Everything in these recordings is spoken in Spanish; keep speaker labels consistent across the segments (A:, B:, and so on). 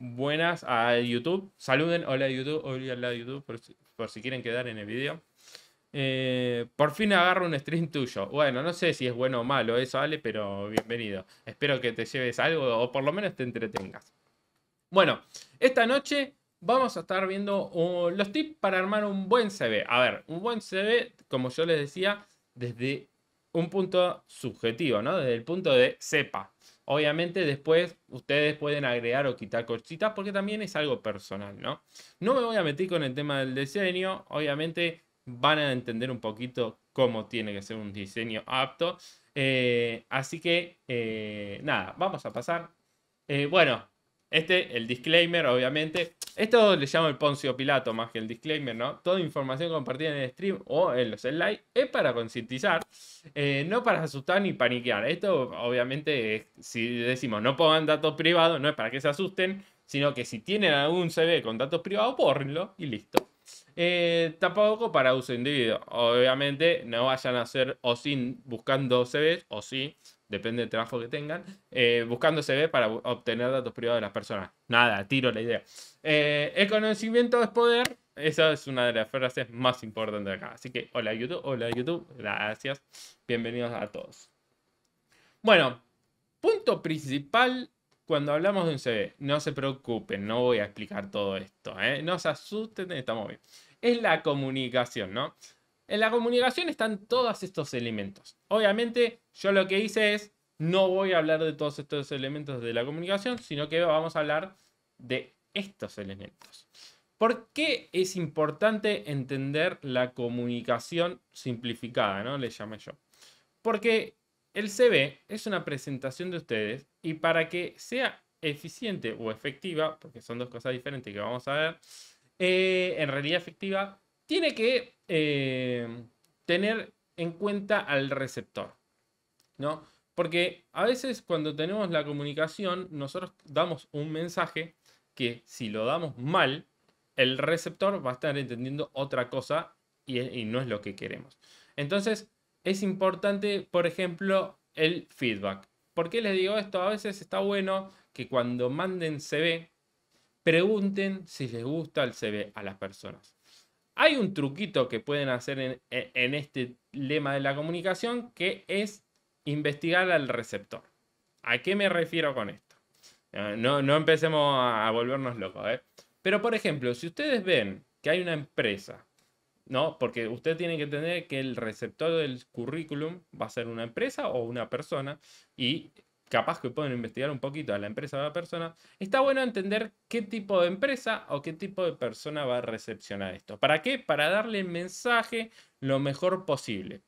A: buenas a YouTube. Saluden, hola YouTube, hola YouTube, por si, por si quieren quedar en el video. Eh, por fin agarro un stream tuyo. Bueno, no sé si es bueno o malo eso, vale, pero bienvenido. Espero que te lleves algo o por lo menos te entretengas. Bueno, esta noche vamos a estar viendo uh, los tips para armar un buen CV. A ver, un buen CV, como yo les decía, desde un punto subjetivo, ¿no? Desde el punto de sepa. Obviamente después ustedes pueden agregar o quitar cositas porque también es algo personal, ¿no? No me voy a meter con el tema del diseño, obviamente van a entender un poquito cómo tiene que ser un diseño apto. Eh, así que, eh, nada, vamos a pasar. Eh, bueno, este, el disclaimer, obviamente. Esto le llamo el Poncio Pilato más que el disclaimer, ¿no? Toda información compartida en el stream o en los slides es para concientizar, eh, no para asustar ni paniquear. Esto, obviamente, si decimos no pongan datos privados, no es para que se asusten, sino que si tienen algún CV con datos privados, pórrenlo y listo. Eh, tampoco para uso individuo. Obviamente, no vayan a hacer o sin buscando CVs o sí depende del trabajo que tengan, eh, buscando CV para obtener datos privados de las personas. Nada, tiro la idea. Eh, el conocimiento es poder. Esa es una de las frases más importantes de acá. Así que hola YouTube, hola YouTube, gracias. Bienvenidos a todos. Bueno, punto principal cuando hablamos de un CV. No se preocupen, no voy a explicar todo esto. ¿eh? No se asusten, estamos bien. Es la comunicación, ¿no? En la comunicación están todos estos elementos. Obviamente, yo lo que hice es, no voy a hablar de todos estos elementos de la comunicación, sino que vamos a hablar de estos elementos. ¿Por qué es importante entender la comunicación simplificada? ¿no? Le llamé yo. Porque el CV es una presentación de ustedes y para que sea eficiente o efectiva, porque son dos cosas diferentes que vamos a ver, eh, en realidad efectiva, tiene que eh, tener en cuenta al receptor, ¿no? Porque a veces cuando tenemos la comunicación, nosotros damos un mensaje que si lo damos mal, el receptor va a estar entendiendo otra cosa y, y no es lo que queremos. Entonces, es importante, por ejemplo, el feedback. ¿Por qué les digo esto? A veces está bueno que cuando manden CV, pregunten si les gusta el CV a las personas hay un truquito que pueden hacer en, este lema de la comunicación que es investigar al receptor. ¿A qué me refiero con esto? Ah, no, no empecemos a volvernos locos. ¿eh? Pero, por ejemplo, si ustedes ven que hay una empresa, ¿no? Porque usted tiene que entender que el receptor del currículum va a ser una empresa o una persona y capaz que pueden investigar un poquito a la empresa o a la persona, está bueno entender qué tipo de empresa o qué tipo de persona va a recepcionar esto. ¿Para qué? Para darle el mensaje lo mejor posible.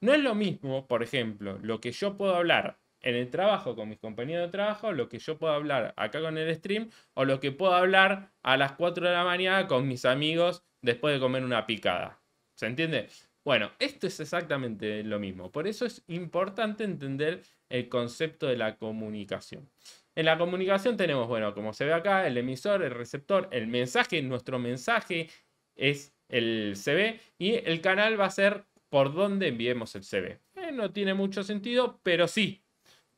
A: No es lo mismo, por ejemplo, lo que yo puedo hablar en el trabajo con mis compañeros de trabajo, lo que yo puedo hablar acá con el stream o lo que puedo hablar a las 4 de la mañana con mis amigos después de comer una picada. ¿Se entiende? Bueno, esto es exactamente lo mismo. Por eso es importante entender el concepto de la comunicación. En la comunicación tenemos, bueno, como se ve acá, el emisor, el receptor, el mensaje, nuestro mensaje es el CB y el canal va a ser por donde enviemos el CB. Eh, no tiene mucho sentido, pero sí.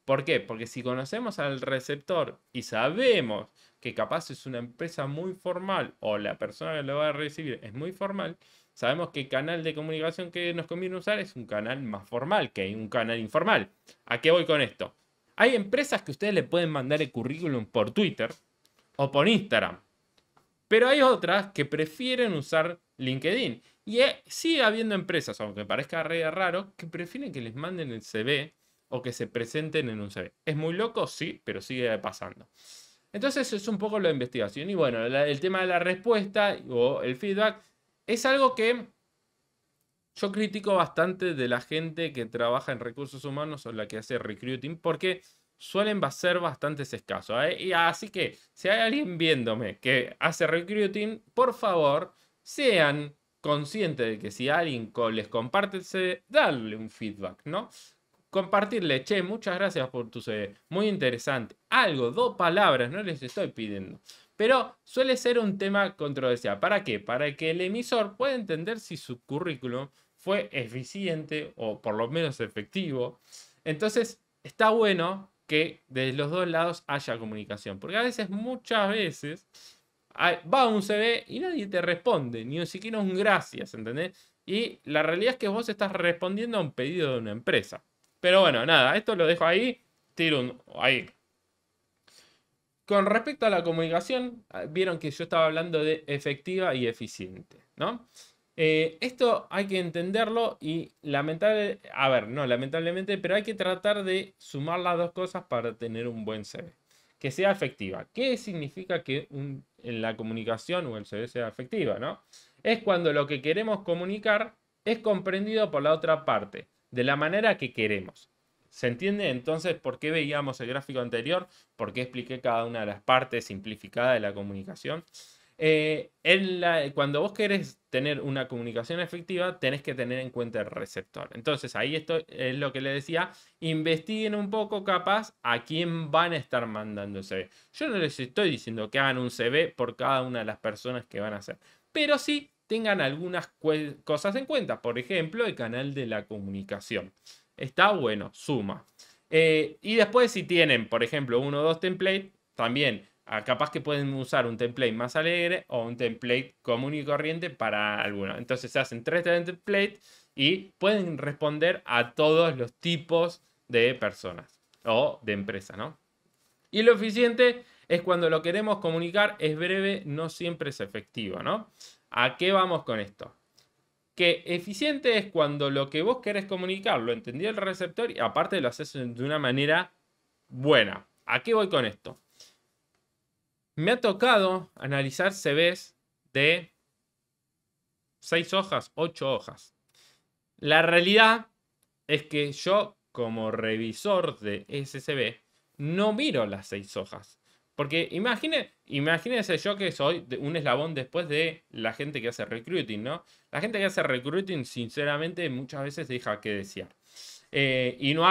A: ¿Por qué? Porque si conocemos al receptor y sabemos que capaz es una empresa muy formal o la persona que lo va a recibir es muy formal, Sabemos que el canal de comunicación que nos conviene usar es un canal más formal que un canal informal. ¿A qué voy con esto? Hay empresas que ustedes le pueden mandar el currículum por Twitter o por Instagram. Pero hay otras que prefieren usar LinkedIn. Y eh, sigue habiendo empresas, aunque parezca raro, que prefieren que les manden el CV o que se presenten en un CV. ¿Es muy loco? Sí, pero sigue pasando. Entonces es un poco la investigación. Y bueno, el tema de la respuesta o el feedback es algo que yo critico bastante de la gente que trabaja en recursos humanos o la que hace recruiting porque suelen ser bastante escasos. ¿eh? Así que si hay alguien viéndome que hace recruiting, por favor, sean conscientes de que si alguien les comparte, darle un feedback, ¿no? Compartirle, che, muchas gracias por tu CD, muy interesante. Algo, dos palabras, no les estoy pidiendo. Pero suele ser un tema controversial. ¿Para qué? Para que el emisor pueda entender si su currículum fue eficiente o por lo menos efectivo. Entonces, está bueno que de los dos lados haya comunicación. Porque a veces, muchas veces, va un CV y nadie te responde, ni siquiera un gracias, ¿entendés? Y la realidad es que vos estás respondiendo a un pedido de una empresa. Pero bueno, nada, esto lo dejo ahí. Tiro un, ahí, con respecto a la comunicación, ah, vieron que yo estaba hablando de efectiva y eficiente, ¿no? Eh, esto hay que entenderlo y lamentable, a ver, no lamentablemente, pero hay que tratar de sumar las dos cosas para tener un buen CV. Que sea efectiva. ¿Qué significa que en la comunicación o el CV sea efectiva, no? Es cuando lo que queremos comunicar es comprendido por la otra parte, de la manera que queremos. ¿Se entiende entonces por qué veíamos el gráfico anterior? ¿Por qué expliqué cada una de las partes simplificadas de la comunicación? Eh, cuando vos querés tener una comunicación efectiva, tenés que tener en cuenta el receptor. Entonces, ahí esto es lo que le decía, investiguen un poco capaz a quién van a estar mandando el CV. Yo no les estoy diciendo que hagan un CV por cada una de las personas que van a hacer, pero sí tengan algunas cosas en cuenta, por ejemplo, el canal de la comunicación. Está bueno, suma. Eh, y después si tienen, por ejemplo, uno o dos templates, también ah, capaz que pueden usar un template más alegre o un template común y corriente para alguno. Entonces se hacen tres templates y pueden responder a todos los tipos de personas o de empresas, ¿no? Y lo eficiente es cuando lo queremos comunicar, es breve, no siempre es efectivo, ¿no? ¿A qué vamos con esto? que eficiente es cuando lo que vos querés comunicar lo entendió el receptor y aparte lo haces de una manera buena. ¿A qué voy con esto? Me ha tocado analizar CVs de 6 hojas, 8 hojas. La realidad es que yo, como revisor de SCB, no miro las 6 hojas. Porque imagine, imagínense yo que soy un eslabón después de la gente que hace recruiting, ¿no? La gente que hace recruiting, sinceramente, muchas veces deja que decía eh, y no,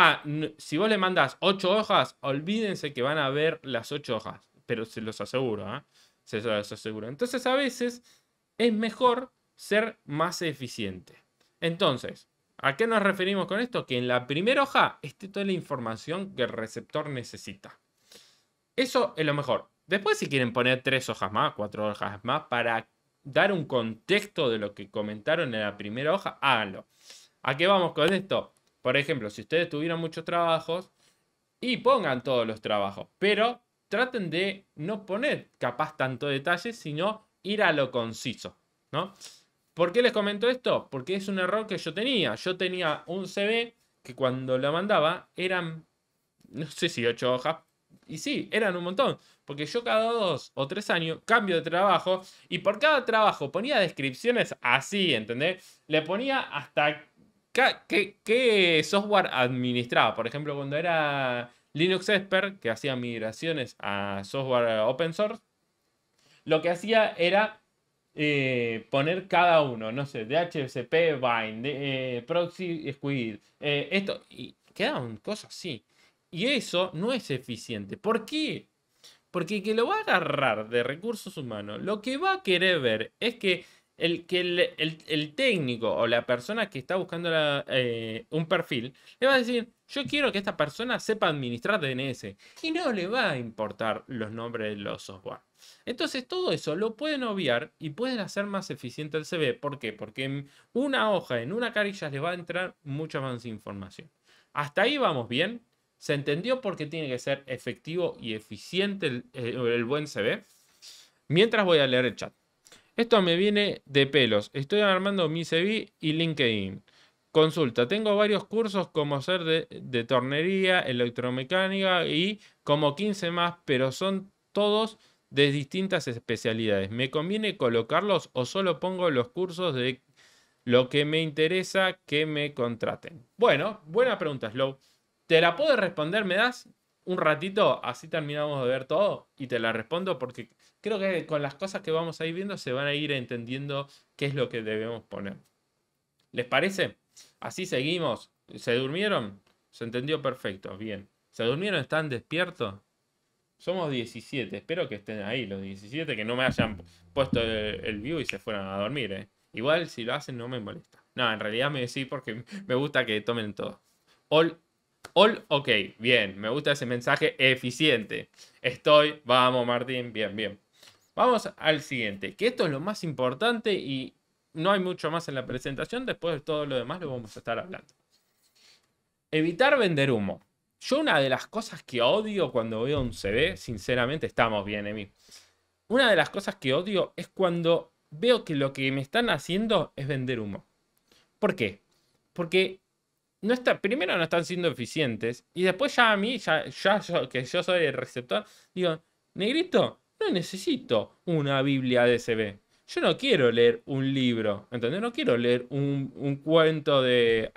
A: si vos le mandas ocho hojas, olvídense que van a ver las ocho hojas. Pero se los aseguro, ¿eh? Se los aseguro. Entonces, a veces es mejor ser más eficiente. Entonces, ¿a qué nos referimos con esto? Que en la primera hoja esté toda la información que el receptor necesita. Eso es lo mejor. Después, si quieren poner tres hojas más, cuatro hojas más, para dar un contexto de lo que comentaron en la primera hoja, háganlo. ¿A qué vamos con esto? Por ejemplo, si ustedes tuvieron muchos trabajos, y pongan todos los trabajos, pero traten de no poner capaz tanto detalle, sino ir a lo conciso, ¿no? ¿Por qué les comento esto? Porque es un error que yo tenía. Yo tenía un CV que cuando lo mandaba eran, no sé si ocho hojas, y sí, eran un montón. Porque yo cada dos o tres años cambio de trabajo y por cada trabajo ponía descripciones así, ¿entendés? Le ponía hasta qué, software administraba. Por ejemplo, cuando era Linux Expert, que hacía migraciones a software open source, lo que hacía era eh, poner cada uno, no sé, DHCP, Bind, eh, Proxy Squid, eh, esto, y quedaban cosas así. Y eso no es eficiente. ¿Por qué? Porque que lo va a agarrar de recursos humanos, lo que va a querer ver es que el, que el, técnico o la persona que está buscando eh, un perfil le va a decir, yo quiero que esta persona sepa administrar DNS. Y no le va a importar los nombres de los software. Entonces todo eso lo pueden obviar y pueden hacer más eficiente el CV. ¿Por qué? Porque en una hoja, en una carilla les va a entrar mucha más información. Hasta ahí vamos bien. Se entendió por qué tiene que ser efectivo y eficiente el, eh, buen CV. Mientras voy a leer el chat. Esto me viene de pelos. Estoy armando mi CV y LinkedIn. Consulta, tengo varios cursos como ser de, de, tornería, electromecánica y como 15 más, pero son todos de distintas especialidades. ¿Me conviene colocarlos o solo pongo los cursos de lo que me interesa que me contraten? Bueno, buena pregunta, Slow. ¿Te la puedo responder? ¿Me das un ratito? Así terminamos de ver todo y te la respondo porque creo que con las cosas que vamos a ir viendo se van a ir entendiendo qué es lo que debemos poner. ¿Les parece? Así seguimos. ¿Se durmieron? Se entendió perfecto. Bien. ¿Se durmieron? ¿Están despiertos? Somos 17. Espero que estén ahí los 17, que no me hayan puesto el, view y se fueran a dormir. ¿eh? Igual si lo hacen no me molesta. No, en realidad me sí porque me gusta que tomen todo. All All ok, bien, me gusta ese mensaje eficiente. Estoy, vamos Martín, bien, bien. Vamos al siguiente, que esto es lo más importante y no hay mucho más en la presentación, después de todo lo demás lo vamos a estar hablando. Evitar vender humo. Yo una de las cosas que odio cuando veo un CD, sinceramente estamos bien, en Emi. Una de las cosas que odio es cuando veo que lo que me están haciendo es vender humo. ¿Por qué? Porque no primero no están siendo eficientes. Y después ya a mí, ya, ya yo, que yo soy el receptor, digo, negrito, no necesito una Biblia DSB. Yo no quiero leer un libro, ¿entendés? No quiero leer un, cuento de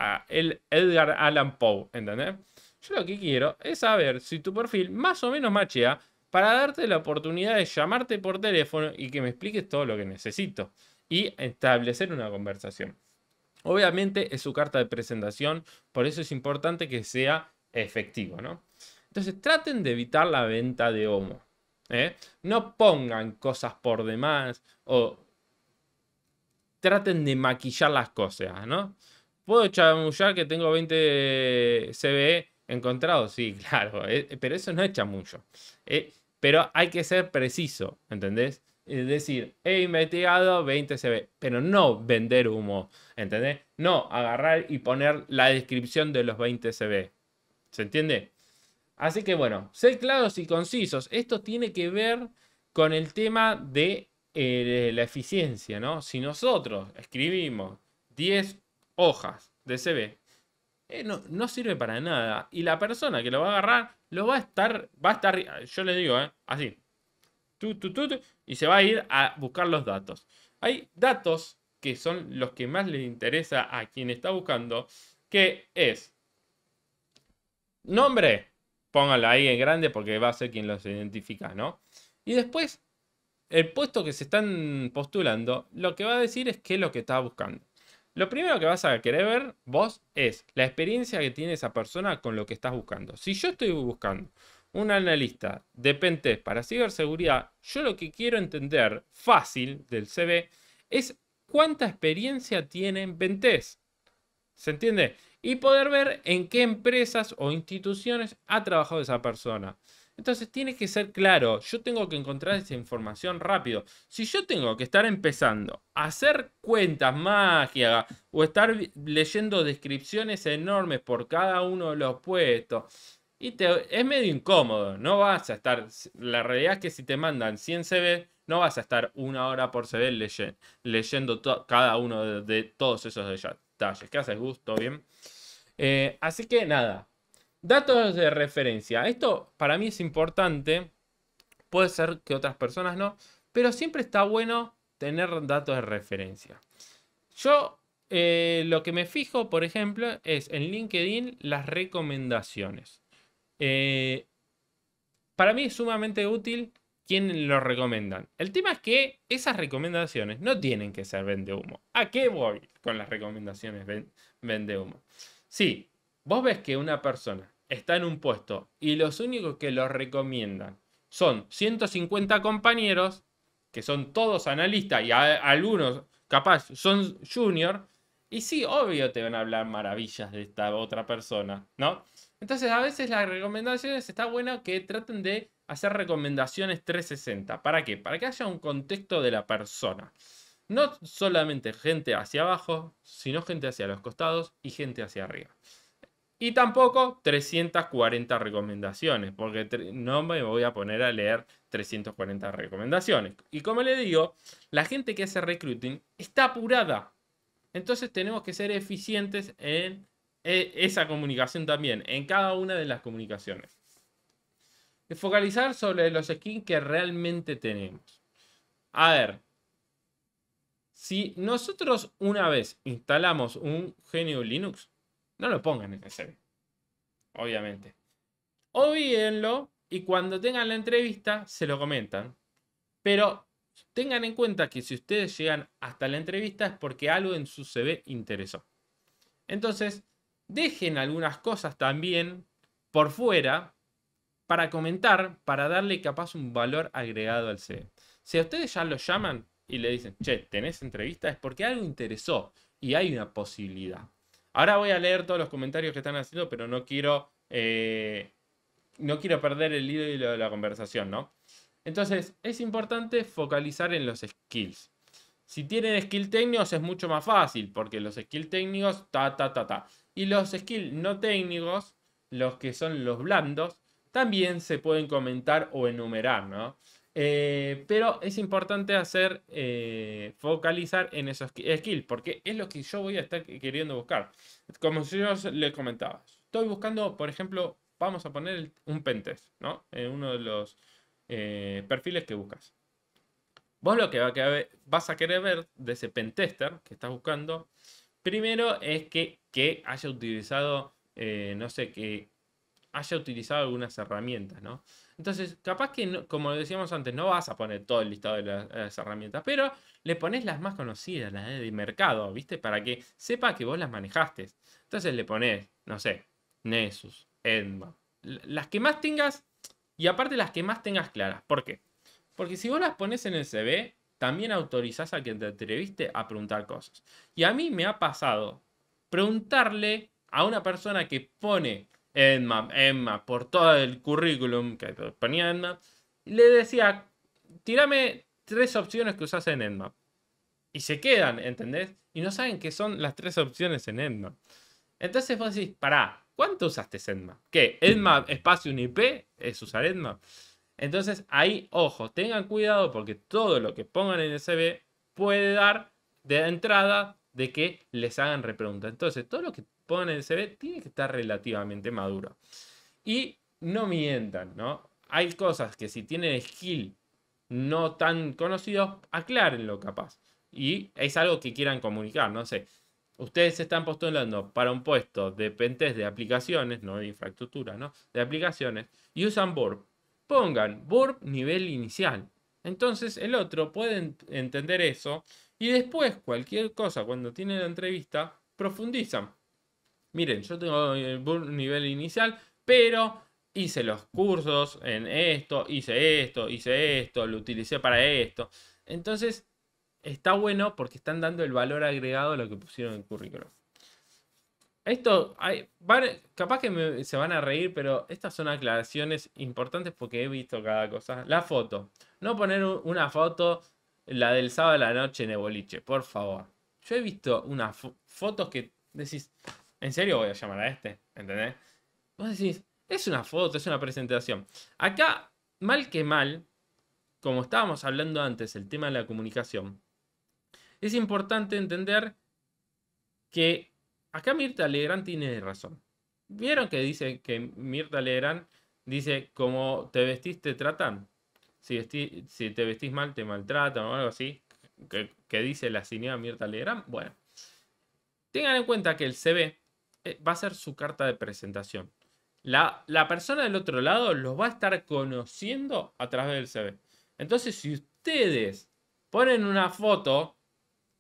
A: Edgar Allan Poe, ¿entendés? Yo lo que quiero es saber si tu perfil más o menos machea para darte la oportunidad de llamarte por teléfono y que me expliques todo lo que necesito y establecer una conversación. Obviamente es su carta de presentación, por eso es importante que sea efectivo, ¿no? Entonces traten de evitar la venta de homo. ¿eh? No pongan cosas por demás o traten de maquillar las cosas, ¿no? ¿Puedo chamullar que tengo 20 CBE encontrados? Sí, claro, eh, pero eso no es chamullo. Eh, pero hay que ser preciso, ¿entendés? es decir, he investigado 20 CB, pero no vender humo, ¿entendés? No agarrar y poner la descripción de los 20 CB. ¿Se entiende? Así que bueno, ser claros y concisos. Esto tiene que ver con el tema de, eh, la eficiencia, ¿no? Si nosotros escribimos 10 hojas de CB, eh, no, no, sirve para nada. Y la persona que lo va a agarrar, lo va a estar, va a estar, yo le digo, eh, así, tú, tú, y se va a ir a buscar los datos. Hay datos que son los que más le interesa a quien está buscando, que es nombre, póngalo ahí en grande porque va a ser quien los identifica, ¿no? Y después, el puesto que se están postulando, lo que va a decir es qué es lo que está buscando. Lo primero que vas a querer ver vos es la experiencia que tiene esa persona con lo que estás buscando. Si yo estoy buscando un analista de Pentes para ciberseguridad, yo lo que quiero entender fácil del CV es cuánta experiencia tiene en pentest. ¿Se entiende? Y poder ver en qué empresas o instituciones ha trabajado esa persona. Entonces tiene que ser claro, yo tengo que encontrar esa información rápido. Si yo tengo que estar empezando a hacer cuentas mágicas o estar leyendo descripciones enormes por cada uno de los puestos, y es medio incómodo, no vas a estar, la realidad es que si te mandan 100 CV, no vas a estar una hora por CV leyendo, cada uno de, todos esos detalles. que haces, gusto? Bien. Eh, así que nada, datos de referencia. Esto para mí es importante, puede ser que otras personas no, pero siempre está bueno tener datos de referencia. Yo eh, lo que me fijo, por ejemplo, es en LinkedIn las recomendaciones. Eh, para mí es sumamente útil quien lo recomiendan. El tema es que esas recomendaciones no tienen que ser vende humo. ¿A qué voy con las recomendaciones vende humo? Si vos ves que una persona está en un puesto y los únicos que lo recomiendan son 150 compañeros, que son todos analistas y algunos capaz son junior, y sí, obvio te van a hablar maravillas de esta otra persona, ¿no? Entonces a veces las recomendaciones está bueno que traten de hacer recomendaciones 360. ¿Para qué? Para que haya un contexto de la persona. No solamente gente hacia abajo, sino gente hacia los costados y gente hacia arriba. Y tampoco 340 recomendaciones, porque no me voy a poner a leer 340 recomendaciones. Y como le digo, la gente que hace recruiting está apurada. Entonces tenemos que ser eficientes en e, esa comunicación también, en cada una de las comunicaciones. focalizar sobre los skins que realmente tenemos. A ver, si nosotros una vez instalamos un genio Linux, no lo pongan en el CV. obviamente. bienlo y cuando tengan la entrevista se lo comentan. Pero tengan en cuenta que si ustedes llegan hasta la entrevista es porque algo en su CV interesó. Entonces, dejen algunas cosas también por fuera para comentar, para darle capaz un valor agregado al C Si a ustedes ya lo llaman y le dicen, che, ¿tenés entrevista? Es porque algo interesó y hay una posibilidad. Ahora voy a leer todos los comentarios que están haciendo, pero no quiero, eh, no quiero perder el hilo de la conversación, ¿no? Entonces, es importante focalizar en los skills. Si tienen skill técnicos es mucho más fácil, porque los skill técnicos, ta, ta, ta, ta. Y los skills no técnicos, los que son los blandos, también se pueden comentar o enumerar, ¿no? Eh, pero es importante hacer eh, focalizar en esos skills, porque es lo que yo voy a estar queriendo buscar. Como si yo les comentaba, estoy buscando, por ejemplo, vamos a poner un pentest, ¿no? En eh, uno de los perfiles que buscas. Vos lo que vas a querer ver de ese pentester que estás buscando Primero es que, que haya utilizado, eh, no sé, que haya utilizado algunas herramientas, ¿no? Entonces, capaz que, como decíamos antes, no vas a poner todo el listado de las, herramientas, pero le pones las más conocidas, las de mercado, ¿viste? Para que sepa que vos las manejaste. Entonces le pones, no sé, Nessus, Edma, las que más tengas y aparte las que más tengas claras. ¿Por qué? Porque si vos las pones en el CV, también autorizás a quien te entreviste a preguntar cosas. Y a mí me ha pasado preguntarle a una persona que pone en Emma, por todo el currículum que ponía y le decía, tirame tres opciones que usas en Edmap. Y se quedan, ¿entendés? Y no saben qué son las tres opciones en Edmap. Entonces vos decís, pará, ¿cuánto usaste Edmap? ¿Qué? Edmap, espacio un IP? ¿Es usar Edmap. Entonces ahí, ojo, tengan cuidado porque todo lo que pongan en el CV puede dar de entrada de que les hagan repregunta. Entonces todo lo que pongan en el CV tiene que estar relativamente maduro. Y no mientan, ¿no? Hay cosas que si tienen skill no tan conocidos, aclárenlo capaz. Y es algo que quieran comunicar, no sé. Ustedes se están postulando para un puesto de Pentes de aplicaciones, no de infraestructura, ¿no? De aplicaciones, y usan Burp pongan burp nivel inicial. Entonces el otro puede entender eso y después cualquier cosa cuando tiene la entrevista profundizan. Miren, yo tengo el eh, burp nivel inicial, pero hice los cursos en esto, hice esto, hice esto, lo utilicé para esto. Entonces está bueno porque están dando el valor agregado a lo que pusieron en el currículum. Esto, hay, capaz que se van a reír, pero estas son aclaraciones importantes porque he visto cada cosa. La foto. No poner una foto, la del sábado de la noche en el boliche, por favor. Yo he visto unas fotos que decís, ¿en serio voy a llamar a este? ¿Entendés? Vos decís, es una foto, es una presentación. Acá, mal que mal, como estábamos hablando antes, el tema de la comunicación, es importante entender que acá Mirta Legrand tiene razón. ¿Vieron que dice que Mirta Legrand dice como te vestís te tratan? Si, te vestís mal te maltratan o algo así. Que, dice la señora Mirta Legrand. Bueno, tengan en cuenta que el CV eh, va a ser su carta de presentación. La, la, persona del otro lado los va a estar conociendo a través del CV. Entonces, si ustedes ponen una foto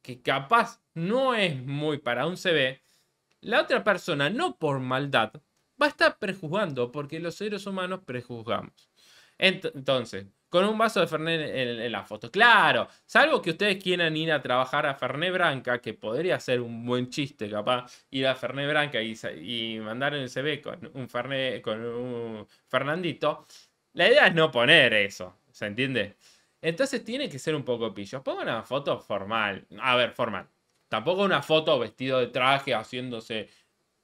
A: que capaz no es muy para un CV, la otra persona, no por maldad, va a estar prejuzgando, porque los seres humanos prejuzgamos. Entonces, con un vaso de Fernet en, la foto. Claro, salvo que ustedes quieran ir a trabajar a Fernet Branca, que podría ser un buen chiste, capaz, ir a Fernet Branca y, mandar un CV con un Fernet, con un Fernandito. La idea es no poner eso, ¿se entiende? Entonces tiene que ser un poco pillo. Pongo una foto formal. A ver, formal. Tampoco una foto vestido de traje, haciéndose.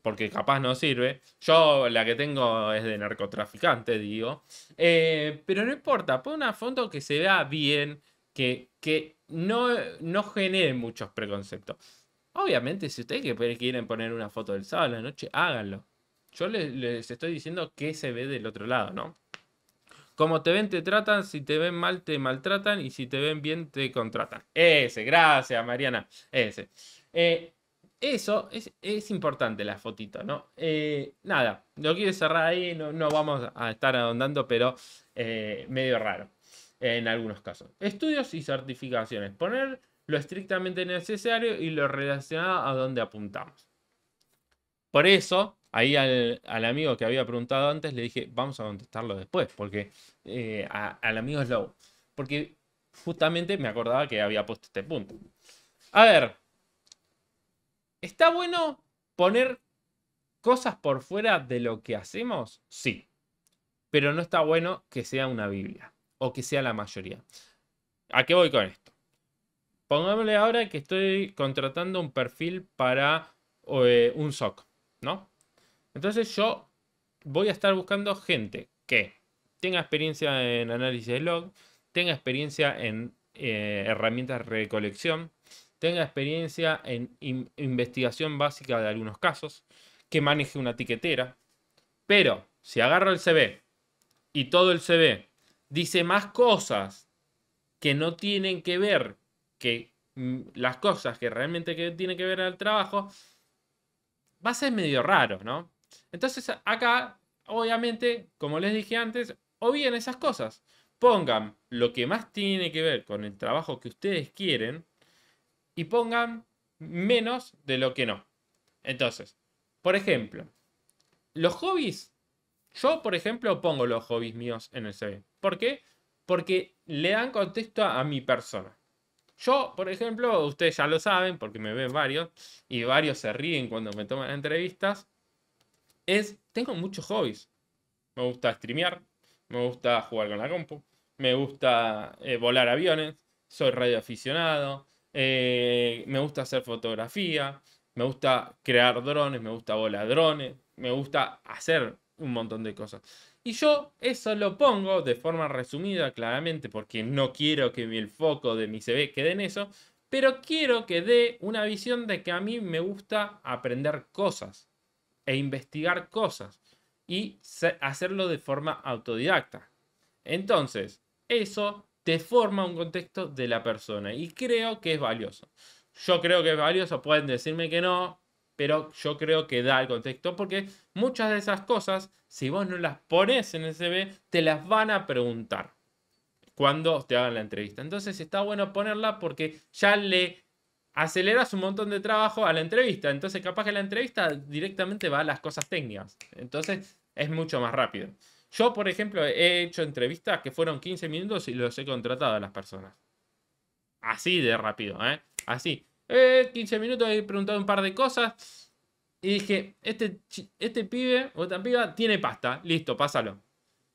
A: Porque capaz no sirve. Yo la que tengo es de narcotraficante, digo. Eh, pero no importa, pon una foto que se vea bien, que, que no, no genere muchos preconceptos. Obviamente, si ustedes quieren poner una foto del sábado a la noche, háganlo. Yo les, les estoy diciendo qué se ve del otro lado, ¿no? Como te ven, te tratan, si te ven mal, te maltratan y si te ven bien, te contratan. Ese, gracias Mariana, ese. Eh, eso es, es, importante la fotito, ¿no? Eh, nada, lo quiero cerrar ahí, no, vamos a estar ahondando, pero eh, medio raro en algunos casos. Estudios y certificaciones. Poner lo estrictamente necesario y lo relacionado a donde apuntamos. Por eso, Ahí al, amigo que había preguntado antes le dije, vamos a contestarlo después, porque eh, al amigo Slow. Porque justamente me acordaba que había puesto este punto. A ver, ¿está bueno poner cosas por fuera de lo que hacemos? Sí, pero no está bueno que sea una Biblia o que sea la mayoría. ¿A qué voy con esto? Pongámosle ahora que estoy contratando un perfil para eh, un SOC, ¿no? Entonces yo voy a estar buscando gente que tenga experiencia en análisis de log, tenga experiencia en eh, herramientas de recolección, tenga experiencia en investigación básica de algunos casos, que maneje una tiquetera. Pero si agarro el CV y todo el CV dice más cosas que no tienen que ver que mm, las cosas que realmente que tienen que ver al trabajo, va a ser medio raro, ¿no? Entonces acá, obviamente, como les dije antes, o esas cosas. Pongan lo que más tiene que ver con el trabajo que ustedes quieren y pongan menos de lo que no. Entonces, por ejemplo, los hobbies. Yo, por ejemplo, pongo los hobbies míos en el CV. ¿Por qué? Porque le dan contexto a mi persona. Yo, por ejemplo, ustedes ya lo saben porque me ven varios y varios se ríen cuando me toman entrevistas es, tengo muchos hobbies. Me gusta streamear, me gusta jugar con la compu, me gusta eh, volar aviones, soy radioaficionado, eh, me gusta hacer fotografía, me gusta crear drones, me gusta volar drones, me gusta hacer un montón de cosas. Y yo eso lo pongo de forma resumida, claramente, porque no quiero que el foco de mi CV quede en eso, pero quiero que dé una visión de que a mí me gusta aprender cosas e investigar cosas y hacerlo de forma autodidacta. Entonces, eso te forma un contexto de la persona y creo que es valioso. Yo creo que es valioso, pueden decirme que no, pero yo creo que da el contexto porque muchas de esas cosas, si vos no las pones en el CV, te las van a preguntar cuando te hagan la entrevista. Entonces está bueno ponerla porque ya le aceleras un montón de trabajo a la entrevista. Entonces, capaz que la entrevista directamente va a las cosas técnicas. Entonces, es mucho más rápido. Yo, por ejemplo, he hecho entrevistas que fueron 15 minutos y los he contratado a las personas. Así de rápido, ¿eh? Así. Eh, 15 minutos he preguntado un par de cosas y dije, este, este pibe o esta piba tiene pasta. Listo, pásalo.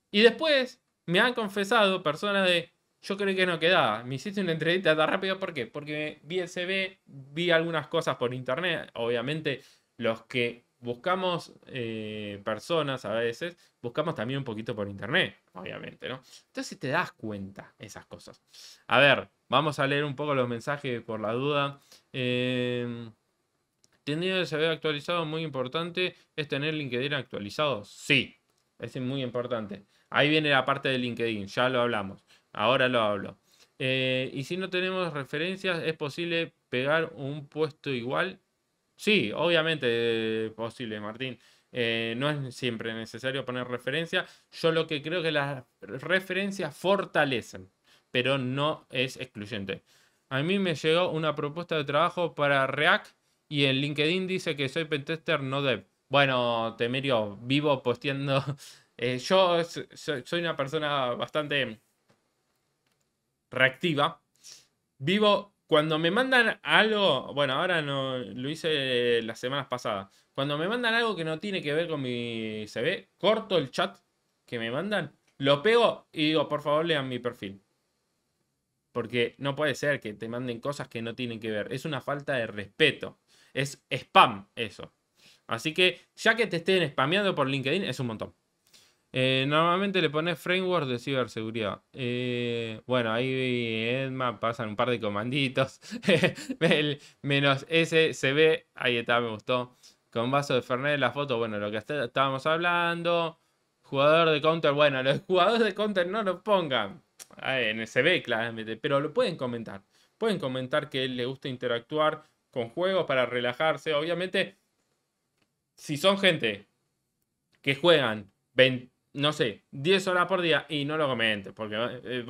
A: Y después me han confesado personas de, yo creo que no quedaba. Me hiciste una entrevista tan rápida, ¿por qué? Porque vi el CV, vi algunas cosas por internet. Obviamente, los que buscamos eh, personas a veces, buscamos también un poquito por internet, obviamente, ¿no? Entonces te das cuenta esas cosas. A ver, vamos a leer un poco los mensajes por la duda. Eh, el CV actualizado, muy importante, es tener LinkedIn actualizado. Sí, es muy importante. Ahí viene la parte de LinkedIn, ya lo hablamos. Ahora lo hablo. Eh, y si no tenemos referencias, ¿es posible pegar un puesto igual? Sí, obviamente es posible, Martín. Eh, no es siempre necesario poner referencia. Yo lo que creo que las referencias fortalecen, pero no es excluyente. A mí me llegó una propuesta de trabajo para React y en LinkedIn dice que soy pentester no dev. Bueno, Temerio, vivo posteando. Eh, yo soy una persona bastante reactiva. Vivo, cuando me mandan algo, bueno, ahora no, lo hice las semanas pasadas. Cuando me mandan algo que no tiene que ver con mi CV, corto el chat que me mandan, lo pego y digo, por favor, lean mi perfil. Porque no puede ser que te manden cosas que no tienen que ver. Es una falta de respeto. Es spam eso. Así que ya que te estén spameando por LinkedIn, es un montón. Eh, normalmente le pones framework de ciberseguridad. Eh, bueno, ahí Edma pasan un par de comanditos. el menos SCB, ahí está, me gustó. Con vaso de Fernet la foto, bueno, lo que estábamos hablando. Jugador de counter, bueno, los jugadores de counter no lo pongan. en SB, claramente, pero lo pueden comentar. Pueden comentar que él le gusta interactuar con juegos para relajarse. Obviamente, si son gente que juegan 20 no sé, 10 horas por día y no lo comentes, porque eh,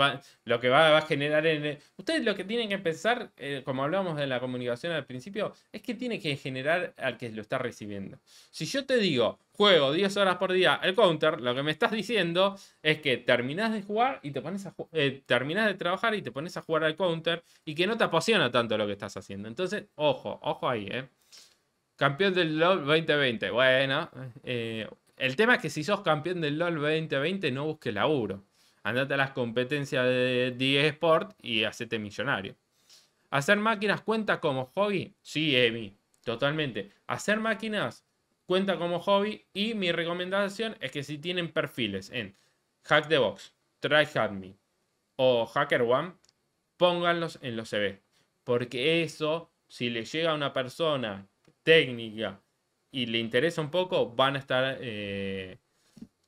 A: lo que va, a generar en... Eh, ustedes lo que tienen que pensar, eh, como hablábamos de la comunicación al principio, es que tiene que generar al que lo está recibiendo. Si yo te digo, juego 10 horas por día el counter, lo que me estás diciendo es que terminás de jugar y te pones a de trabajar y te pones a jugar al counter y que no te apasiona tanto lo que estás haciendo. Entonces, ojo, ojo ahí, ¿eh? Campeón del LOL 2020. Bueno, el tema es que si sos campeón del LOL 2020 no busques laburo. Andate a las competencias de d Sport y hacete millonario. ¿Hacer máquinas cuenta como hobby? Sí, Emi, totalmente. ¿Hacer máquinas cuenta como hobby? Y mi recomendación es que si tienen perfiles en Hack the Box, Try Hack Me o Hacker One, pónganlos en los CV. Porque eso, si le llega a una persona técnica y le interesa un poco, van a estar, eh,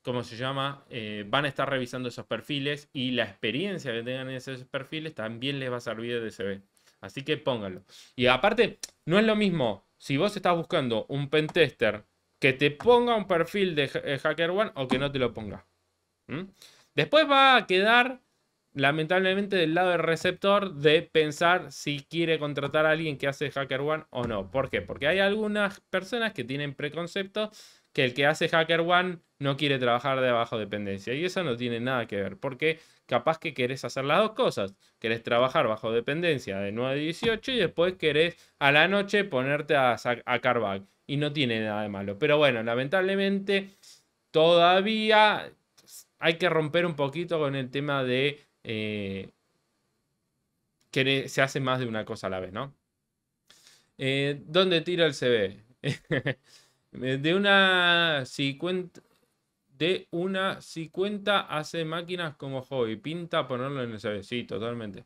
A: ¿cómo se llama? Eh, van a estar revisando esos perfiles y la experiencia que tengan en esos perfiles también les va a servir de CV. Así que pónganlo. Y aparte, no es lo mismo si vos estás buscando un pentester que te ponga un perfil de eh, hacker one o que no te lo ponga. ¿Mm? Después va a quedar lamentablemente del lado del receptor de pensar si quiere contratar a alguien que hace Hacker One o no. ¿Por qué? Porque hay algunas personas que tienen preconceptos que el que hace Hacker One no quiere trabajar de bajo dependencia. Y eso no tiene nada que ver, porque capaz que querés hacer las dos cosas. Querés trabajar bajo dependencia de 9 a 18 y después querés a la noche ponerte a, a Carback. Y no tiene nada de malo. Pero bueno, lamentablemente todavía hay que romper un poquito con el tema de eh, que se hace más de una cosa a la vez, ¿no? Eh, ¿Dónde tira el CB? de una 50 de una 50 hace máquinas como hobby. Pinta ponerlo en el CB. Sí, totalmente.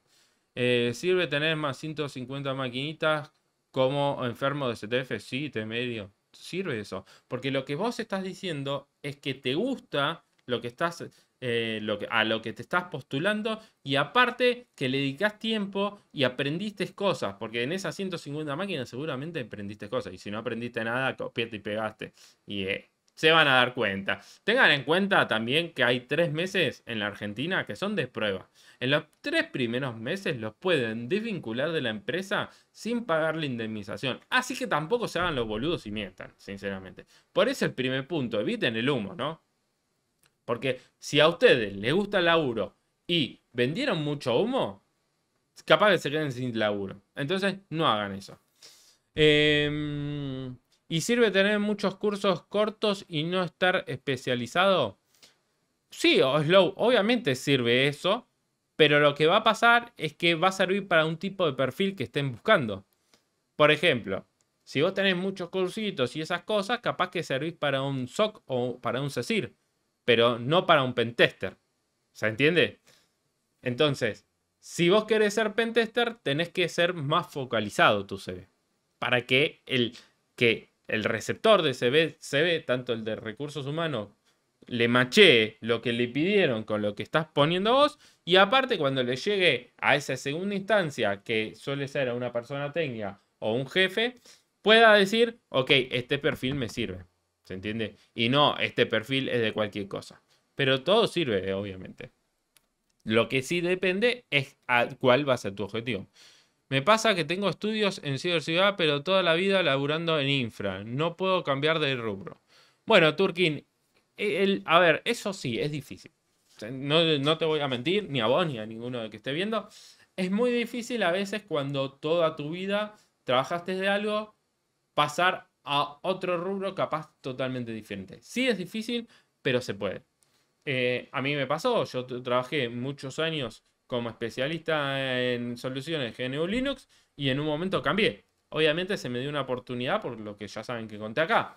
A: Eh, ¿Sirve tener más 150 maquinitas como enfermo de CTF? Sí, de medio. Sirve eso. Porque lo que vos estás diciendo es que te gusta lo que estás eh, lo a lo que te estás postulando y aparte que le dedicas tiempo y aprendiste cosas, porque en esas 150 máquinas seguramente aprendiste cosas y si no aprendiste nada, copiaste y pegaste y eh, se van a dar cuenta. Tengan en cuenta también que hay tres meses en la Argentina que son de prueba. En los tres primeros meses los pueden desvincular de la empresa sin pagar la indemnización. Así que tampoco se hagan los boludos y mientan, sinceramente. Por eso el primer punto, eviten el humo, ¿no? Porque si a ustedes les gusta el laburo y vendieron mucho humo, capaz que se queden sin laburo. Entonces, no hagan eso. Em, ¿Y sirve tener muchos cursos cortos y no estar especializado? Sí, Slow, obviamente sirve eso, pero lo que va a pasar es que va a servir para un tipo de perfil que estén buscando. Por ejemplo, si vos tenés muchos cursitos y esas cosas, capaz que servís para un SOC o para un e CECIR pero no para un pentester. ¿Se entiende? Entonces, si vos querés ser pentester, tenés que ser más focalizado tu CV. Para que el, que el receptor de CV, CV, tanto el de recursos humanos, le machee lo que le pidieron con lo que estás poniendo vos. Y aparte, cuando le llegue a esa segunda instancia, que suele ser a una persona técnica o un jefe, pueda decir, ok, este perfil me sirve. ¿Se entiende? Y no, este perfil es de cualquier cosa. Pero todo sirve, eh, obviamente. Lo que sí depende es a cuál va a ser tu objetivo. Me pasa que tengo estudios en ciberseguridad, pero toda la vida laburando en infra. No puedo cambiar de rubro. Bueno, Turkin, e, el, a ver, eso sí, es difícil. No, te voy a mentir, ni a vos ni a ninguno de que esté viendo. Es muy difícil a veces cuando toda tu vida trabajaste de algo, pasar a otro rubro capaz totalmente diferente. Sí es difícil, pero se puede. Eh, a mí me pasó, yo trabajé muchos años como especialista en soluciones GNU Linux y en un momento cambié. Obviamente se me dio una oportunidad por lo que ya saben que conté acá.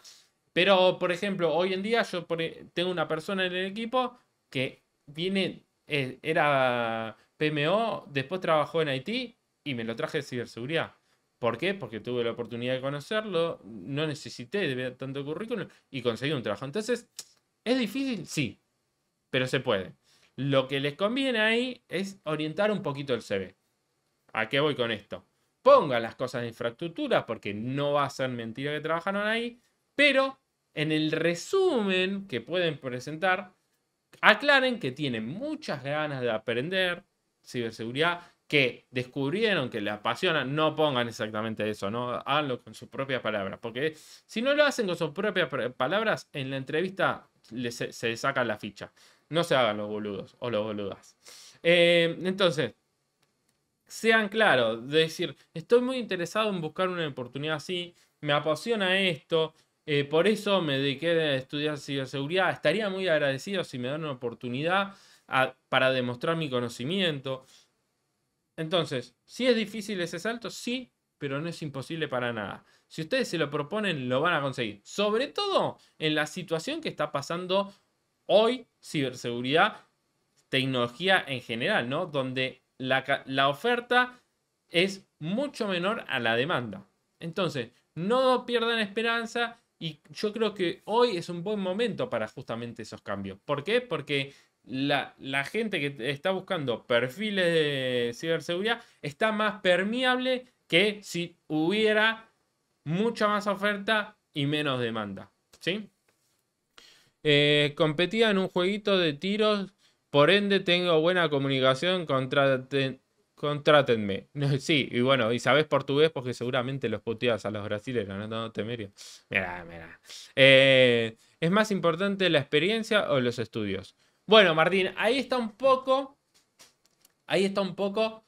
A: Pero, por ejemplo, hoy en día yo tengo una persona en el equipo que viene, eh, era PMO, después trabajó en IT y me lo traje de ciberseguridad. ¿Por qué? Porque tuve la oportunidad de conocerlo, no necesité de ver tanto currículum y conseguí un trabajo. Entonces, ¿es difícil? Sí, pero se puede. Lo que les conviene ahí es orientar un poquito el CV. ¿A qué voy con esto? Pongan las cosas de infraestructura porque no va a ser mentira que trabajaron ahí, pero en el resumen que pueden presentar, aclaren que tienen muchas ganas de aprender ciberseguridad, que descubrieron que le apasiona, no pongan exactamente eso, no háganlo con sus propias palabras, porque si no lo hacen con sus propias palabras, en la entrevista se les saca la ficha. No se hagan los boludos o los boludas. Eh, entonces, sean claros, de decir, estoy muy interesado en buscar una oportunidad así, me apasiona esto, eh, por eso me dediqué a estudiar ciberseguridad, estaría muy agradecido si me dan una oportunidad para demostrar mi conocimiento. Entonces, si es difícil ese salto, sí, pero no es imposible para nada. Si ustedes se lo proponen, lo van a conseguir. Sobre todo en la situación que está pasando hoy, ciberseguridad, tecnología en general, ¿no? Donde la, la oferta es mucho menor a la demanda. Entonces, no pierdan esperanza y yo creo que hoy es un buen momento para justamente esos cambios. ¿Por qué? Porque la, gente que está buscando perfiles de ciberseguridad está más permeable que si hubiera mucha más oferta y menos demanda. ¿sí? Eh, competía en un jueguito de tiros, por ende tengo buena comunicación, contraten, contrátenme. Sí, y bueno, y sabes portugués porque seguramente los puteas a los brasileños, no, no te Mira, mira. Eh, ¿Es más importante la experiencia o los estudios? Bueno, Martín, ahí está un poco. Ahí está un poco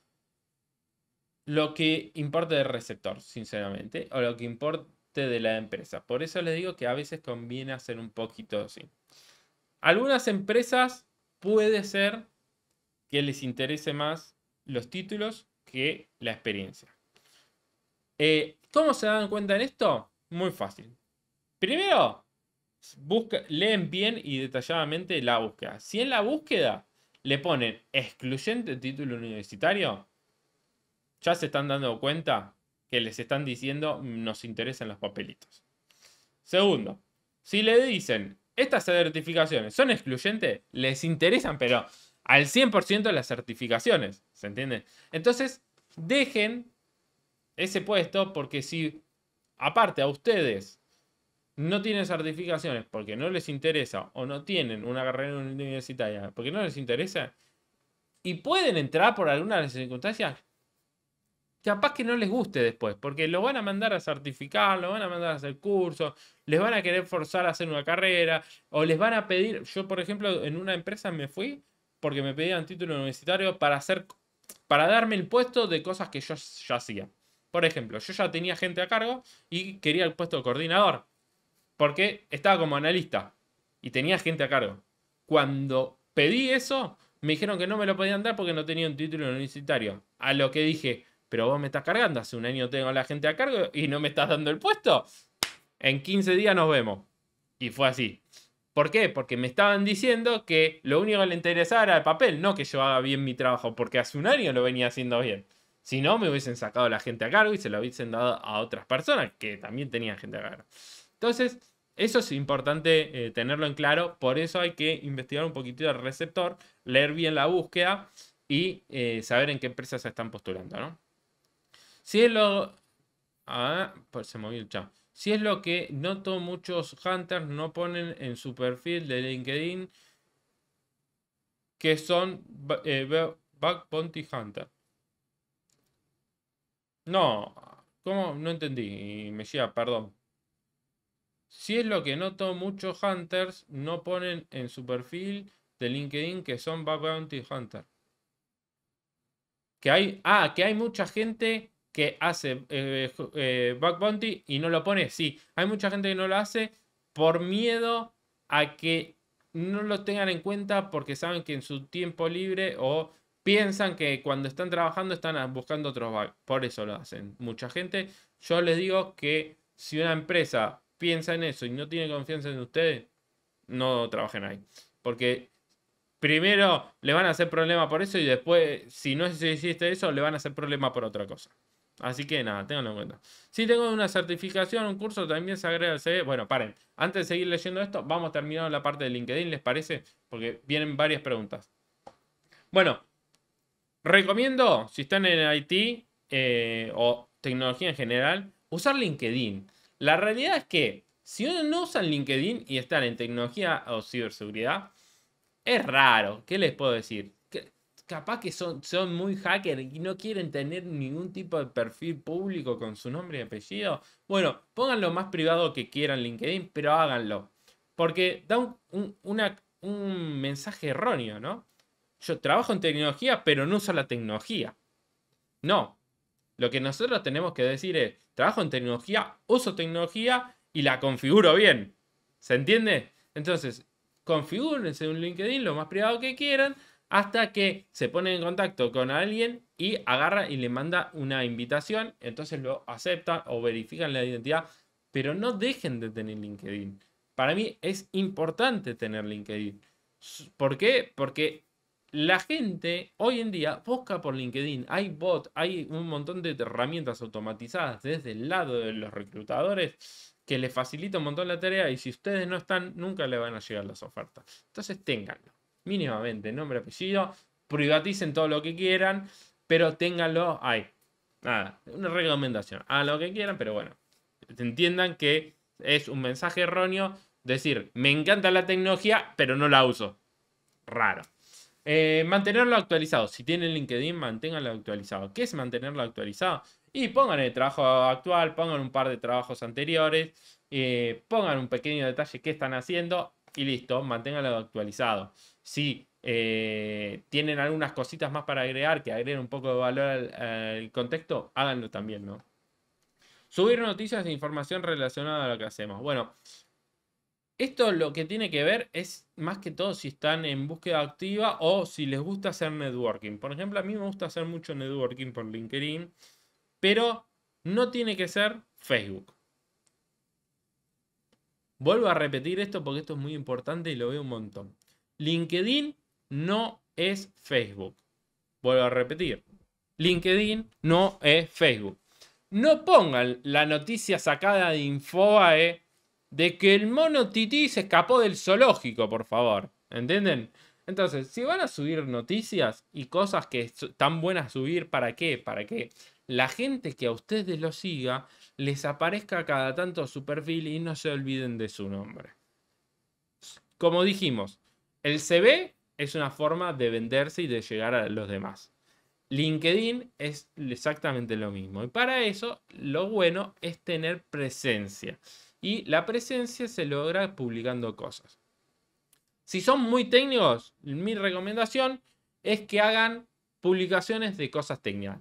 A: lo que importa del receptor, sinceramente, o lo que importe de la empresa. Por eso les digo que a veces conviene hacer un poquito así. Algunas empresas puede ser que les interese más los títulos que la experiencia. Eh, ¿Cómo se dan cuenta en esto? Muy fácil. Primero, busca, leen bien y detalladamente la búsqueda. Si en la búsqueda le ponen excluyente título universitario, ya se están dando cuenta que les están diciendo mm, nos interesan los papelitos. Segundo, si le dicen estas certificaciones son excluyentes, les interesan, pero al 100% las certificaciones, ¿se entiende? Entonces, dejen ese puesto porque si aparte a ustedes no tienen certificaciones porque no les interesa o no tienen una carrera universitaria porque no les interesa y pueden entrar por alguna de las circunstancias, capaz que no les guste después, porque lo van a mandar a certificar, lo van a mandar a hacer cursos, les van a querer forzar a hacer una carrera o les van a pedir, yo por ejemplo en una empresa me fui porque me pedían título universitario para hacer para darme el puesto de cosas que yo ya hacía. Por ejemplo, yo ya tenía gente a cargo y quería el puesto de coordinador porque estaba como analista y tenía gente a cargo. Cuando pedí eso, me dijeron que no me lo podían dar porque no tenía un título universitario. A lo que dije, pero vos me estás cargando, hace un año tengo a la gente a cargo y no me estás dando el puesto. En 15 días nos vemos. Y fue así. ¿Por qué? Porque me estaban diciendo que lo único que le interesaba era el papel, no que yo haga bien mi trabajo, porque hace un año lo venía haciendo bien. Si no, me hubiesen sacado la gente a cargo y se lo hubiesen dado a otras personas que también tenían gente a cargo. Entonces, eso es importante eh, tenerlo en claro, por eso hay que investigar un poquitito el receptor, leer bien la búsqueda y eh, saber en qué empresas se están postulando, ¿no? Si es lo... Ah, pues se movió el Si es lo que noto muchos hunters no ponen en su perfil de LinkedIn, que son eh, Back Hunter. No, ¿cómo? No entendí, me llega, perdón. Si es lo que noto, muchos hunters no ponen en su perfil de LinkedIn que son bounty hunter. Que hay, ah, que hay mucha gente que hace eh, eh, Back bounty y no lo pone. Sí, hay mucha gente que no lo hace por miedo a que no lo tengan en cuenta porque saben que en su tiempo libre o piensan que cuando están trabajando están buscando otros bugs. Por eso lo hacen mucha gente. Yo les digo que si una empresa piensa en eso y no tiene confianza en ustedes, no trabajen ahí. Porque primero le van a hacer problema por eso y después, si no se hiciste eso, le van a hacer problema por otra cosa. Así que nada, tenganlo en cuenta. Si tengo una certificación, un curso, también se agrega el CV. Bueno, paren. Antes de seguir leyendo esto, vamos terminando la parte de LinkedIn, ¿les parece? Porque vienen varias preguntas. Bueno, recomiendo, si están en IT eh, o tecnología en general, usar LinkedIn. La realidad es que si uno no usa LinkedIn y están en tecnología o ciberseguridad, es raro. ¿Qué les puedo decir? Que capaz que son, son muy hackers y no quieren tener ningún tipo de perfil público con su nombre y apellido. Bueno, pónganlo más privado que quieran LinkedIn, pero háganlo. Porque da un mensaje erróneo, ¿no? Yo trabajo en tecnología, pero no uso la tecnología. No. Lo que nosotros tenemos que decir es, trabajo en tecnología, uso tecnología y la configuro bien. ¿Se entiende? Entonces, configúrense un LinkedIn lo más privado que quieran hasta que se ponen en contacto con alguien y agarra y le manda una invitación. Entonces lo aceptan o verifican la identidad, pero no dejen de tener LinkedIn. Para mí es importante tener LinkedIn. ¿Por qué? Porque la gente hoy en día busca por LinkedIn, hay bot, hay un montón de herramientas automatizadas desde el lado de los reclutadores que les facilita un montón la tarea y si ustedes no están, nunca le van a llegar las ofertas. Entonces ténganlo, mínimamente, nombre, apellido, privaticen todo lo que quieran, pero ténganlo ahí. Nada, una recomendación, a lo que quieran, pero bueno, entiendan que es un mensaje erróneo decir, me encanta la tecnología, pero no la uso. Raro. Eh, mantenerlo actualizado. Si tienen LinkedIn, manténganlo actualizado. ¿Qué es mantenerlo actualizado? Y pongan el trabajo actual, pongan un par de trabajos anteriores, eh, pongan un pequeño detalle qué están haciendo y listo, manténganlo actualizado. Si eh, tienen algunas cositas más para agregar que agreguen un poco de valor al, al contexto, háganlo también, ¿no? Subir noticias e información relacionada a lo que hacemos. Bueno, esto lo que tiene que ver es más que todo si están en búsqueda activa o si les gusta hacer networking. Por ejemplo, a mí me gusta hacer mucho networking por LinkedIn, pero no tiene que ser Facebook. Vuelvo a repetir esto porque esto es muy importante y lo veo un montón. LinkedIn no es Facebook. Vuelvo a repetir. LinkedIn no es Facebook. No pongan la noticia sacada de Infobae de que el mono tití se escapó del zoológico, por favor. ¿Entienden? Entonces, si van a subir noticias y cosas que están buenas subir, ¿para qué? Para que la gente que a ustedes lo siga les aparezca cada tanto su perfil y no se olviden de su nombre. Como dijimos, el CV es una forma de venderse y de llegar a los demás. LinkedIn es exactamente lo mismo. Y para eso, lo bueno es tener presencia. Y la presencia se logra publicando cosas. Si son muy técnicos, mi recomendación es que hagan publicaciones de cosas técnicas.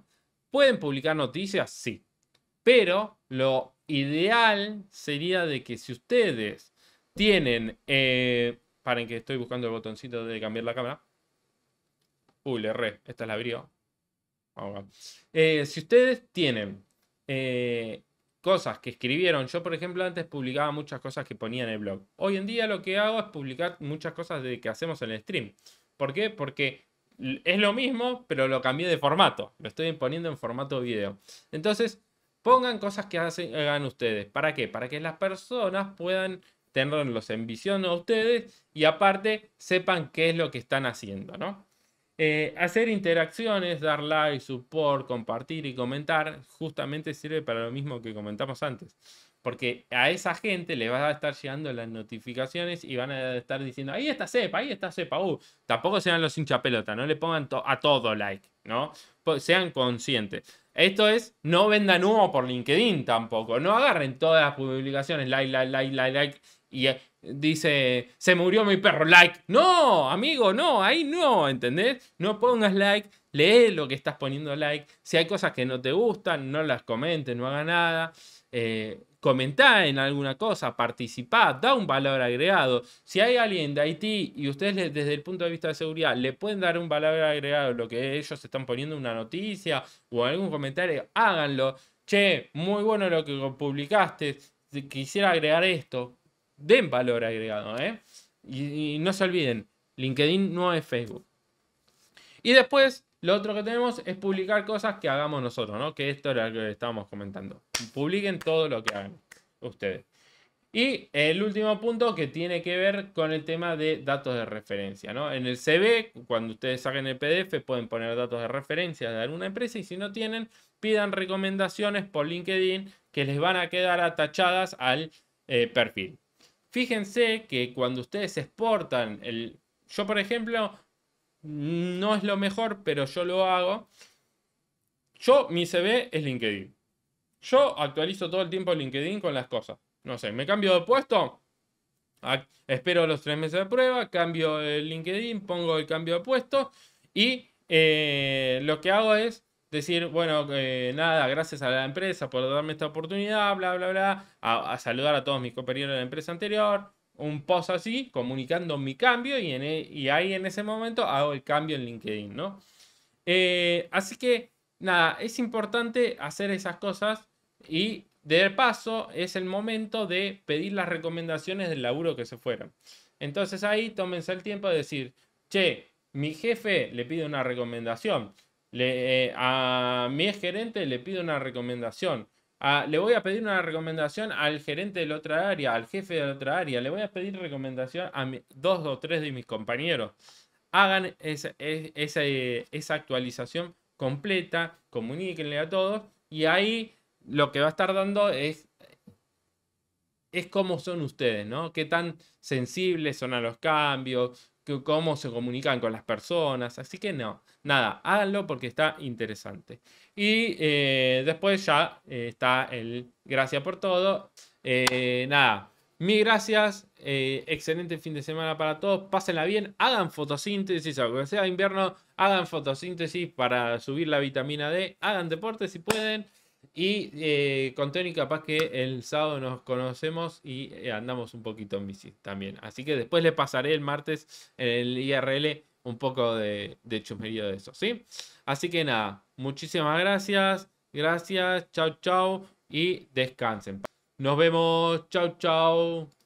A: ¿Pueden publicar noticias? Sí. Pero lo ideal sería de que si ustedes tienen... Eh, paren que estoy buscando el botoncito de cambiar la cámara. Uy, le erré. Esta la abrió. Eh, si ustedes tienen eh, cosas que escribieron. Yo, por ejemplo, antes publicaba muchas cosas que ponía en el blog. Hoy en día lo que hago es publicar muchas cosas de que hacemos en el stream. ¿Por qué? Porque es lo mismo, pero lo cambié de formato. Lo estoy poniendo en formato video. Entonces, pongan cosas que hagan ustedes. ¿Para qué? Para que las personas puedan tenerlos en visión a ustedes y aparte sepan qué es lo que están haciendo, ¿no? Eh, hacer interacciones, dar like, support, compartir y comentar, justamente sirve para lo mismo que comentamos antes. Porque a esa gente le va a estar llegando las notificaciones y van a estar diciendo, ahí está cepa, ahí está cepa. Uh, tampoco sean los hinchapelotas no le pongan a todo like, ¿no? Sean conscientes. Esto es, no vendan humo por LinkedIn tampoco. No agarren todas las publicaciones, like, like, like, like, like. Y eh, dice, se murió mi perro, like. No, amigo, no, ahí no, ¿entendés? No pongas like, lee lo que estás poniendo like. Si hay cosas que no te gustan, no las comentes, no hagas nada. Eh, en alguna cosa, participá, da un valor agregado. Si hay alguien de Haití y ustedes desde el punto de vista de seguridad le pueden dar un valor agregado, lo que ellos están poniendo una noticia o algún comentario, háganlo. Che, muy bueno lo que publicaste, quisiera agregar esto, den valor agregado, ¿eh? Y, no se olviden, LinkedIn no es Facebook. Y después, lo otro que tenemos es publicar cosas que hagamos nosotros, Que esto era lo que estábamos comentando. Publiquen todo lo que hagan ustedes. Y el último punto que tiene que ver con el tema de datos de referencia, En el CV, cuando ustedes saquen el PDF, pueden poner datos de referencia de alguna empresa y si no tienen, pidan recomendaciones por LinkedIn que les van a quedar atachadas al eh, perfil. Fíjense que cuando ustedes exportan, el, yo por ejemplo, no es lo mejor, pero yo lo hago. Yo, mi CV es LinkedIn. Yo actualizo todo el tiempo LinkedIn con las cosas. No sé, me cambio de puesto, espero los tres meses de prueba, cambio el LinkedIn, pongo el cambio de puesto y eh, lo que hago es decir, bueno, eh, nada, gracias a la empresa por darme esta oportunidad, bla, bla, bla, a, saludar a todos mis compañeros de la empresa anterior, un post así, comunicando mi cambio y, e, y ahí en ese momento hago el cambio en LinkedIn, ¿no? Eh, así que, nada, es importante hacer esas cosas y de paso es el momento de pedir las recomendaciones del laburo que se fueron. Entonces ahí tómense el tiempo de decir, che, mi jefe le pide una recomendación. Le, eh, a mi gerente le pido una recomendación. le voy a pedir una recomendación al gerente de la otra área, al jefe de la otra área. Le voy a pedir recomendación a dos o tres de mis compañeros. Hagan e, e, esa, actualización completa, comuníquenle a todos y ahí lo que va a estar dando es es cómo son ustedes, ¿no? Qué tan sensibles son a los cambios, cómo se comunican con las personas. Así que no, nada, háganlo porque está interesante. Y eh, después ya eh, está el gracias por todo. Eh, nada, mil gracias. excelente fin de semana para todos. Pásenla bien, hagan fotosíntesis, O sea invierno, hagan fotosíntesis para subir la vitamina D. Hagan deporte si pueden. Y eh, con Tony, capaz que el sábado nos conocemos y eh, andamos un poquito en bici también. Así que después le pasaré el martes en el IRL un poco de, de de eso, ¿sí? Así que nada, muchísimas gracias. Gracias, chao, chao y descansen. Nos vemos, chao, chao.